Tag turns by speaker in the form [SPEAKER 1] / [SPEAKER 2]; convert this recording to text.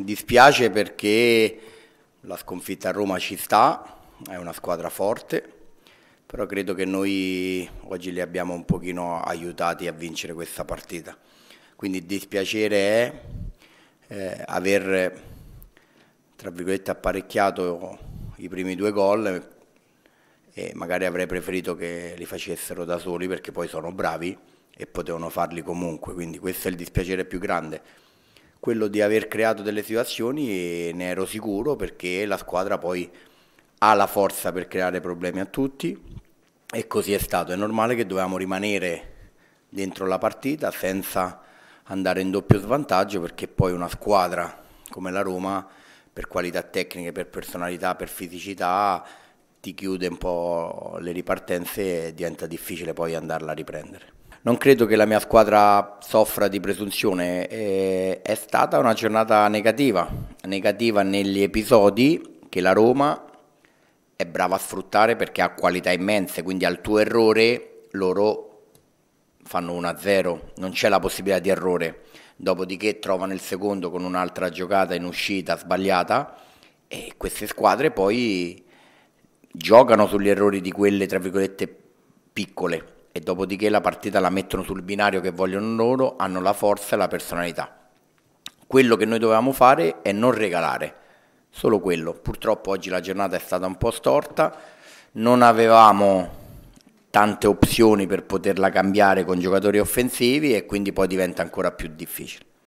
[SPEAKER 1] Dispiace perché la sconfitta a Roma ci sta, è una squadra forte, però credo che noi oggi li abbiamo un pochino aiutati a vincere questa partita. Quindi il dispiacere è eh, aver, tra virgolette, apparecchiato i primi due gol e magari avrei preferito che li facessero da soli perché poi sono bravi e potevano farli comunque, quindi questo è il dispiacere più grande quello di aver creato delle situazioni e ne ero sicuro perché la squadra poi ha la forza per creare problemi a tutti e così è stato. È normale che dovevamo rimanere dentro la partita senza andare in doppio svantaggio perché poi una squadra come la Roma per qualità tecniche, per personalità, per fisicità ti chiude un po' le ripartenze e diventa difficile poi andarla a riprendere non credo che la mia squadra soffra di presunzione, eh, è stata una giornata negativa, negativa negli episodi che la Roma è brava a sfruttare perché ha qualità immense, quindi al tuo errore loro fanno 1-0, non c'è la possibilità di errore, dopodiché trovano il secondo con un'altra giocata in uscita sbagliata e queste squadre poi giocano sugli errori di quelle tra virgolette piccole e dopodiché la partita la mettono sul binario che vogliono loro, hanno la forza e la personalità. Quello che noi dovevamo fare è non regalare, solo quello. Purtroppo oggi la giornata è stata un po' storta, non avevamo tante opzioni per poterla cambiare con giocatori offensivi e quindi poi diventa ancora più difficile.